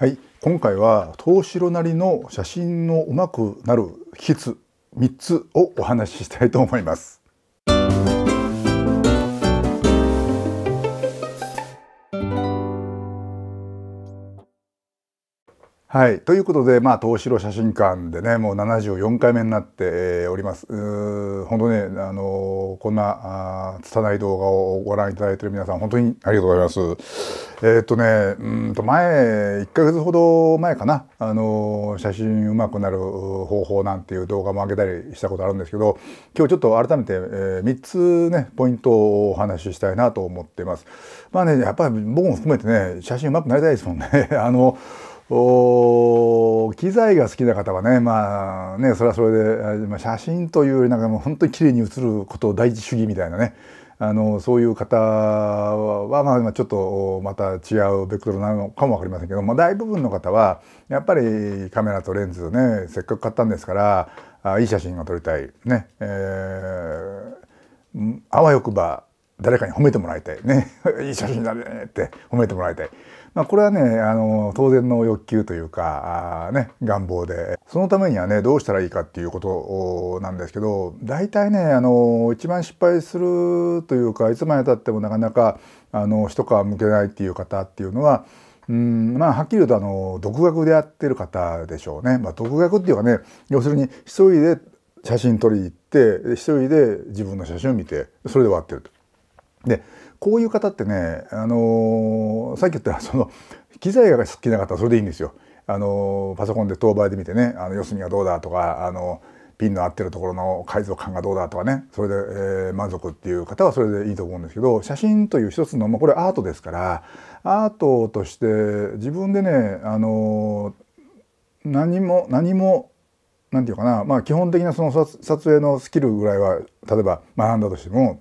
はい、今回は東城なりの写真のうまくなる秘訣3つをお話ししたいと思います。はい。ということで、まあ、東城写真館でね、もう74回目になっております。本当ね、あのー、こんな、拙い動画をご覧いただいている皆さん、本当にありがとうございます。えー、っとね、うんと、前、1ヶ月ほど前かな、あのー、写真うまくなる方法なんていう動画も上げたりしたことあるんですけど、今日ちょっと改めて、え3つね、ポイントをお話ししたいなと思っています。まあね、やっぱり僕も含めてね、写真うまくなりたいですもんね。あのーお機材が好きな方はねまあねそれはそれで、写真というよりなんかもう本当に綺麗に写ることを第一主義みたいなねあのそういう方は、まあ、ちょっとまた違うベクトルなのかも分かりませんけど、まあ、大部分の方はやっぱりカメラとレンズねせっかく買ったんですからあいい写真が撮りたいね、えー、あわよくば誰かに褒めてもらいたいね いい写真だねって褒めてもらいたいまあ、これはねあの当然の欲求というかね願望でそのためにはねどうしたらいいかっていうことなんですけど大体ねあの一番失敗するというかいつまでたってもなかなかあの一皮むけないっていう方っていうのはうんまあはっきり言うとあの独学でやってる方でしょうね。まあ、独学っていうかね要するに一人で写真撮りに行って一人で自分の写真を見てそれで終わってると。でこういう方ってね、あのー、さっき言ったその機材が好きな方はそれでいいんですよ。あのー、パソコンで当倍で見てねあの四隅がどうだとか、あのピンの合ってるところの解像感がどうだとかねそれで、えー、満足っていう方はそれでいいと思うんですけど写真という一つの、まあ、これアートですからアートとして自分でね、あのー、何も何も何て言うかな、まあ、基本的なその撮影のスキルぐらいは例えば学んだとしても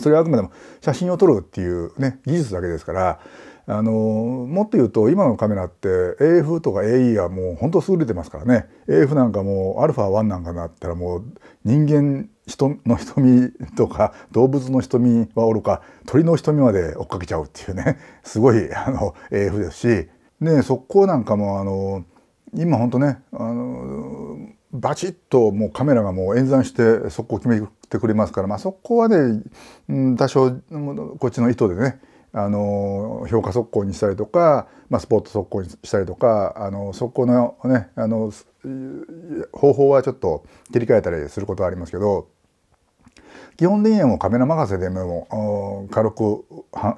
それはあくまでも写真を撮るっていうね技術だけですからあのもっと言うと今のカメラって AF とか AE はもうほんと優れてますからね AF なんかもう α1 なんかなったらもう人間人の瞳とか動物の瞳はおろか鳥の瞳まで追っかけちゃうっていうねすごいあの AF ですしね速攻なんかもあの今ほんとねあのバチッともうカメラがもう演算して速攻決めてくれますから、まあ、そこはね、多少こっちの意図でねあの評価速攻にしたりとか、まあ、スポット速攻にしたりとかあの速攻のねあの方法はちょっと切り替えたりすることはありますけど基本電源をカメラ任せでも軽く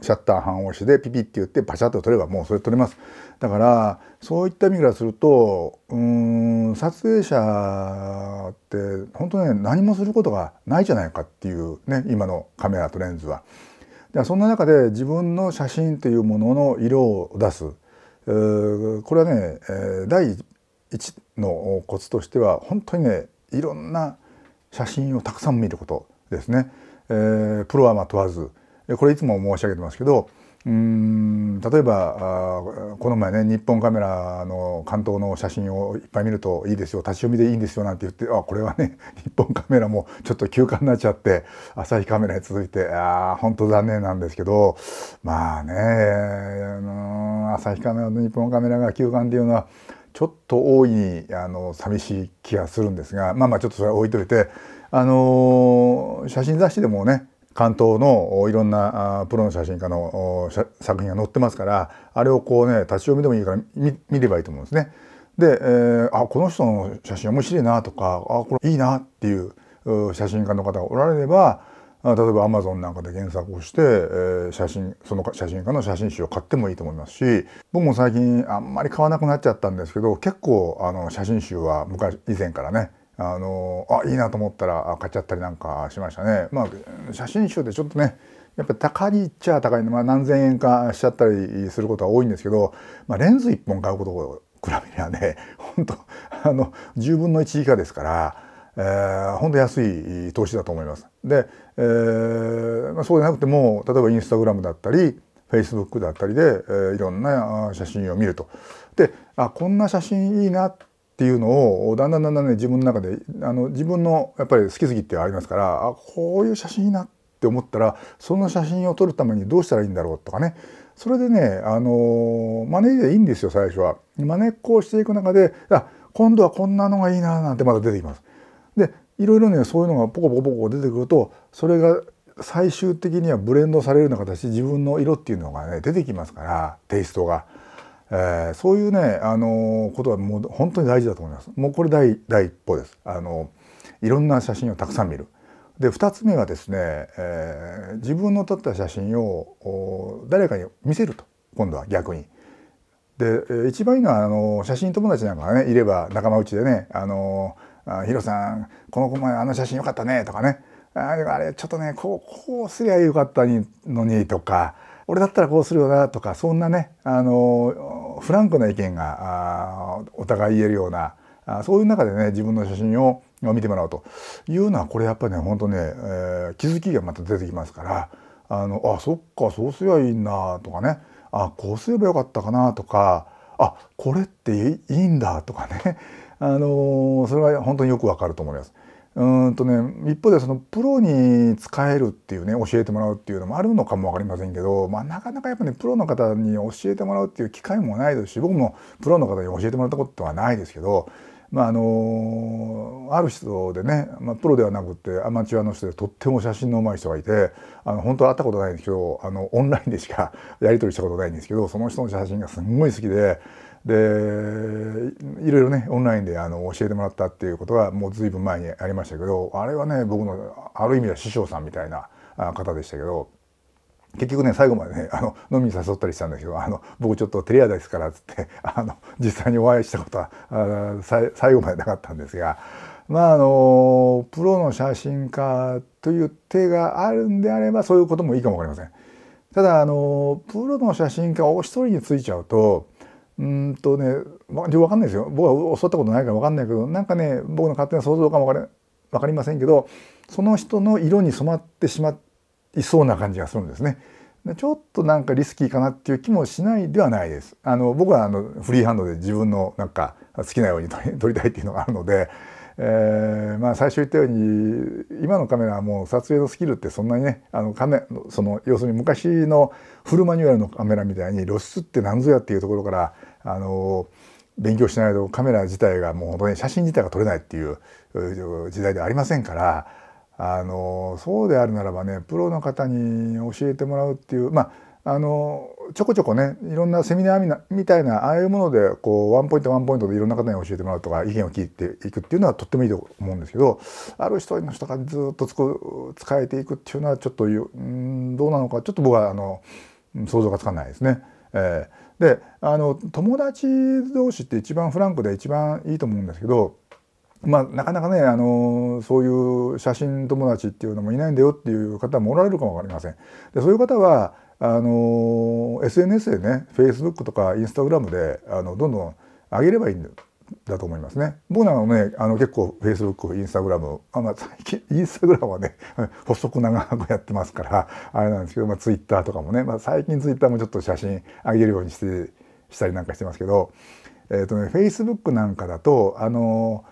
シャッター半押しでピピって言ってパシャッと撮ればもうそれ撮れますだからそういった意味からするとうん撮影者って本当ね何もすることがないじゃないかっていうね今のカメラとレンズは。そんな中で自分の写真というものの色を出す、えー、これはね、えー、第一のコツとしては本当にねいろんな写真をたくさん見ることですね、えー、プロはま問わずこれいつも申し上げてますけどうん例えばこの前ね日本カメラの関東の写真をいっぱい見るといいですよ立ち読みでいいんですよなんて言ってあこれはね 日本カメラもちょっと休館になっちゃって朝日カメラに続いてああ本当残念なんですけどまあね、あのー、朝日カメラと日本カメラが休館っていうのはちょっと大いにあの寂しい気がするんですがまあまあちょっとそれは置いといてあの写真雑誌でもね関東のいろんなプロの写真家の作品が載ってますからあれをこうね立ち読みでもいいから見ればいいと思うんですね。で、えー、あこの人の写真面白いなとかあこれいいなっていう写真家の方がおられれば例えばアマゾンなんかで原作をして、えー、写真その写真家の写真集を買ってもいいと思いますし僕も最近あんまり買わなくなっちゃったんですけど結構あの写真集は昔以前からねあのあいいなと思ったら買っちゃったりなんかしましたね。まあ、写真集でちょっとねやっぱ高いっちゃ高いの、まあ、何千円かしちゃったりすることは多いんですけど、まあ、レンズ1本買うことを比べりゃね 本当あの10分の1以下ですから。えー、本当安い投資だと思います。で、えーまあ、そうじゃなくても例えばインスタグラムだったりフェイスブックだったりで、えー、いろんな写真を見ると。であこんな写真いいなっっていうのをだんだんだんだんね自分の中であの自分のやっぱり好き好きってありますからあこういう写真いいなって思ったらその写真を撮るためにどうしたらいいんだろうとかねそれでねあのマネでいいんですよ最初は。マネっこをしていく中であ今度はこんなのがいいななんてまた出てきます。でいろいろねそういうのがポコポコポコ出てくるとそれが最終的にはブレンドされるような形自分の色っていうのがね出てきますからテイストが。えー、そういうね、あのことはもう本当に大事だと思います。もうこれ第第一歩です。あのいろんな写真をたくさん見る。で2つ目はですね、えー、自分の撮った写真を誰かに見せると今度は逆に。で一番いいのはあの写真友達なんかがねいれば仲間内でね「あのヒロさんこの子もあの写真よかったね」とかね「あれちょっとねこうこうすりゃよかったのに」とか「俺だったらこうするよな」とかそんなねあのフランクな意見がお互い言えるようなあそういう中でね自分の写真を見てもらうというのはこれやっぱりね本当ね、えー、気づきがまた出てきますからあのあそっかそうすりゃいいなとかねあこうすればよかったかなとかあこれっていいんだとかね、あのー、それは本当によくわかると思います。うんとね一方でそのプロに使えるっていうね教えてもらうっていうのもあるのかも分かりませんけど、まあ、なかなかやっぱねプロの方に教えてもらうっていう機会もないですし僕もプロの方に教えてもらったことはないですけど、まあ、あのある人でね、まあ、プロではなくてアマチュアの人でとっても写真の上手い人がいてあの本当は会ったことないんですけどあのオンラインでしかやり取りしたことないんですけどその人の写真がすんごい好きで。でいろいろねオンラインであの教えてもらったっていうことがもう随分前にありましたけどあれはね僕のある意味では師匠さんみたいな方でしたけど。結局ね最後までねあの飲みに誘ったりしたんですけど「あの僕ちょっと照れ屋ですから」っつってあの実際にお会いしたことはあ最後までなかったんですがまああのプロの写真家という手があるんであればそういうこともいいかも分かりません。ただあのプロの写真家お一人についちゃうとうんとねまあ、わかんないですよ僕は教わったことないからわかんないけどなんかね僕の勝手な想像かも分か分かりませんけどその人の色に染まってしまいそうな感じがするんですね。ちょっとなんかリスキーかなっていう気もしないではないです。あの僕はあのフリーハンドで自分のなんか好きなように撮りたいっていうのがあるので、えー、まあ最初言ったように今のカメラはもう撮影のスキルってそんなにねあのカメその要するに昔のフルマニュアルのカメラみたいに露出って何ぞやっていうところからあの勉強しないとカメラ自体がもう本当に写真自体が撮れないっていう時代ではありませんからあのそうであるならばねプロの方に教えてもらうっていうまああのちょこちょこねいろんなセミナーみたいなああいうものでこうワンポイントワンポイントでいろんな方に教えてもらうとか意見を聞いていくっていうのはとってもいいと思うんですけどある人の人がずっとつ使えていくっていうのはちょっとうんどうなのかちょっと僕はあの想像がつかないですね。えー、であの友達同士って一番フランクで一番いいと思うんですけど、まあ、なかなかねあのそういう写真友達っていうのもいないんだよっていう方もおられるかも分かりません。でそういう方はあの SNS でね Facebook とか Instagram であのどんどん上げればいいんだだと思いますね。僕なのね、あの結構 Facebook、Instagram、あまあ、最近、インスタグラムはね、細く長くやってますから、あれなんですけど、まあ、Twitter とかもね、まあ、最近 Twitter もちょっと写真上げるようにしてしたりなんかしてますけど、えっ、ー、とね、Facebook なんかだと、あの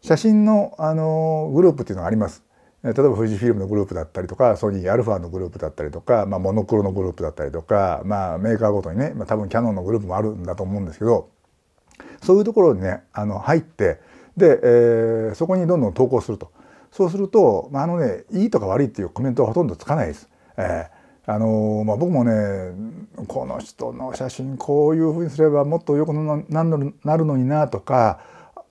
写真の、あのグループっていうのがあります。例えば富士フィルムのグループだったりとかソニーアルファのグループだったりとか、まあ、モノクロのグループだったりとか、まあ、メーカーごとにね、まあ、多分キヤノンのグループもあるんだと思うんですけどそういうところにねあの入ってで、えー、そこにどんどん投稿するとそうすると、まあ、あのねいいとか悪いっていうコメントはほとんどつかないです。えーあのー、まあ、僕もねこの人の写真こういうふうにすればもっとよくなるのになとか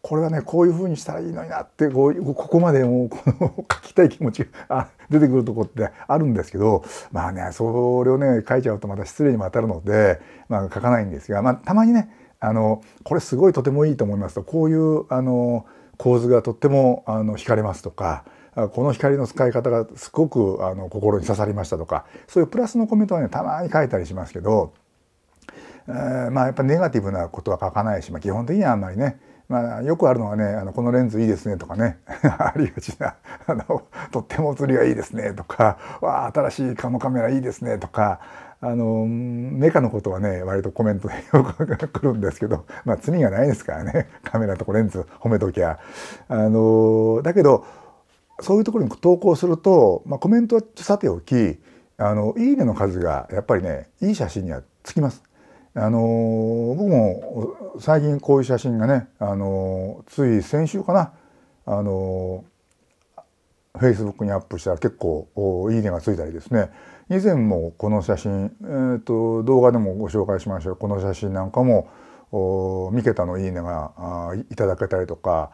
これはねこういうふうにしたらいいのになってこうここまでもうこの書きたい気持ちが出てくるとこってあるんですけどまあねそれをね書いちゃうとまた失礼にも当たるので、まあ、書かないんですが、まあ、たまにねあのこれすごいとてもいいと思いますとこういうあの構図がとってもあの惹かれますとかこの光の使い方がすごくあの心に刺さりましたとかそういうプラスのコメントはねたまに書いたりしますけど、えー、まあやっぱネガティブなことは書かないし、まあ、基本的にはあんまりねまあ、よくあるのはね「あのこのレンズいいですね」とかね「ありがちなあのとっても映りがいいですね」とか「わあ新しいカのカメラいいですね」とかあのメカのことはね割とコメントで よく来るんですけどまあ罪がないですからね カメラとかレンズ褒めときゃ。あのだけどそういうところに投稿すると、まあ、コメントはさておきあのいいねの数がやっぱりねいい写真にはつきます。あの僕も最近こういう写真がね、あのつい先週かな、あのフェイスブックにアップしたら結構いいねがついたりですね以前もこの写真、えーと、動画でもご紹介しましたがこの写真なんかも三桁の「いいねが」がいただけたりとか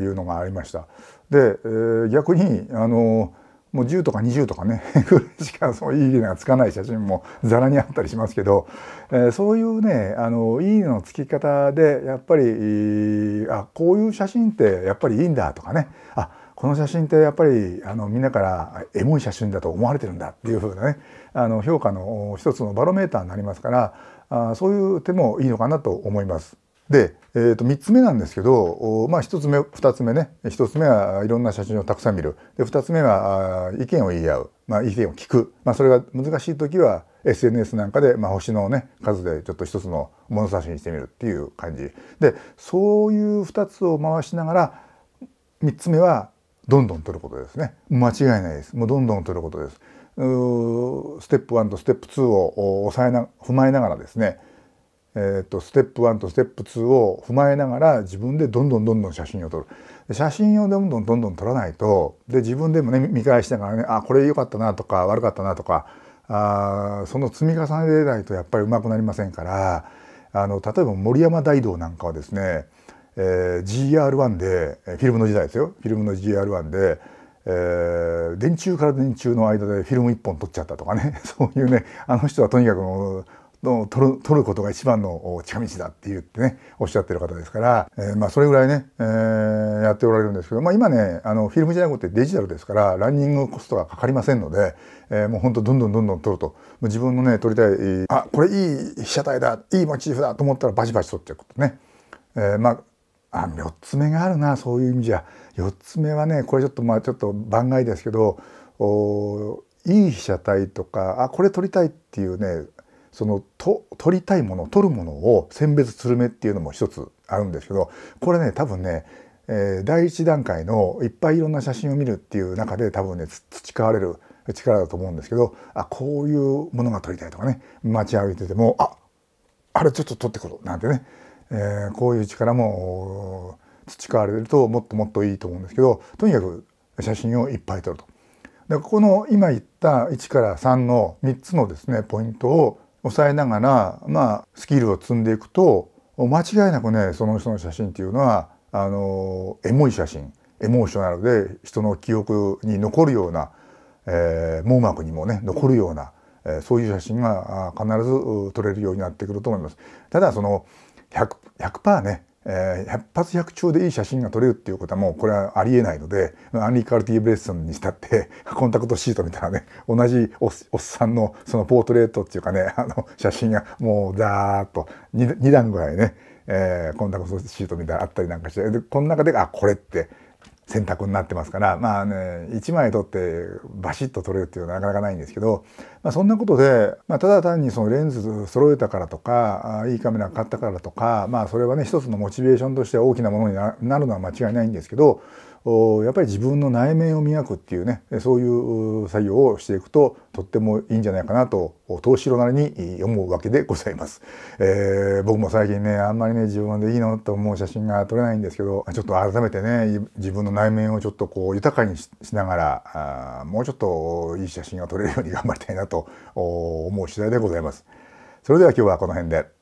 いうのがありました。で、えー、逆にあのもう10とか20とかね ぐらいしかそういいねがつかない写真もざらにあったりしますけど、えー、そういうねあのいいねのつき方でやっぱりあこういう写真ってやっぱりいいんだとかねあこの写真ってやっぱりあのみんなからエモい写真だと思われてるんだっていうふうなねあの評価の一つのバロメーターになりますからあそういう手もいいのかなと思います。で、えー、と3つ目なんですけど、まあ、1つ目2つ目ね1つ目はいろんな写真をたくさん見るで2つ目は意見を言い合う、まあ、意見を聞く、まあ、それが難しい時は SNS なんかで、まあ、星の、ね、数でちょっと一つの物差しにしてみるっていう感じでそういう2つを回しながら3つ目はどんどん取ることですね間違いないですもうどんどん取ることですステップ1とステップ2を抑えな踏まえながらですねえーと、ステップ1とステップ2を踏まえながら自分でどんどんどんどん写真を撮る写真をどんどんどんどん撮らないとで自分でもね見返しながらねあこれ良かったなとか悪かったなとかあその積み重ねでないとやっぱりうまくなりませんからあの例えば森山大道なんかはですねえー、GR1 でフィルムの時代ですよフィルムの GR1 で、えー、電柱から電柱の間でフィルム1本撮っちゃったとかね そういうねあの人はとにかくの取る取ることが一番の近道だって言ってねおっしゃってる方ですから、えー、まあ、それぐらいね、えー、やっておられるんですけど、まあ、今ねあのフィルムじゃなくてデジタルですからランニングコストがかかりませんので、えー、もうほんとどんどんどんどん撮ると自分のね撮りたいあこれいい被写体だいいモチーフだと思ったらバチバチ撮っていくとね、えまああ4つ目があるなそういう意味じゃ4つ目はねこれちょっとまあちょっと番外ですけどおいい被写体とかあこれ撮りたいっていうねそのと撮りたいもの撮るものを選別する目っていうのも一つあるんですけどこれね多分ね、えー、第一段階のいっぱいいろんな写真を見るっていう中で多分ね培われる力だと思うんですけどあこういうものが撮りたいとかね街歩いててもああれちょっと撮ってこうなんてねえー、こういう力も培われるともっともっといいと思うんですけどとにかく写真をいっぱい撮ると。でここの今言った1から3の3つのですねポイントを抑えながら、まあ、スキルを積んでいくと間違いなくねその人の写真っていうのはあのエモい写真エモーショナルで人の記憶に残るような、えー、網膜にもね残るような、えー、そういう写真が必ず撮れるようになってくると思います。ただその 100%, ね、えー、100発100中でいい写真が撮れるっていうことはもうこれはありえないのでアンリー・カルティ・ブレッソンにしたって コンタクトシートみたいなね同じおっさんのそのポートレートっていうかねあの写真がもうザーッと 2, 2段ぐらいね、えー、コンタクトシートみたいなあったりなんかしてでこの中であこれって選択になってますから、まあね、1枚取ってバシッと取れるっていうのはなかなかないんですけど、まあ、そんなことで、まあ、ただ単にそのレンズ揃えたからとかいいカメラ買ったからとか、まあ、それはね一つのモチベーションとして大きなものになるのは間違いないんですけどやっぱり自分の内面を磨くっていうねそういう作業をしていくととってもいいんじゃないかなと投資なりに思うわけでございます、えー、僕も最近ねあんまりね自分でいいのと思う写真が撮れないんですけどちょっと改めてね自分の内面をちょっとこう豊かにしながらあもうちょっといい写真が撮れるように頑張りたいなと思う次第でございますそれでは今日はこの辺で。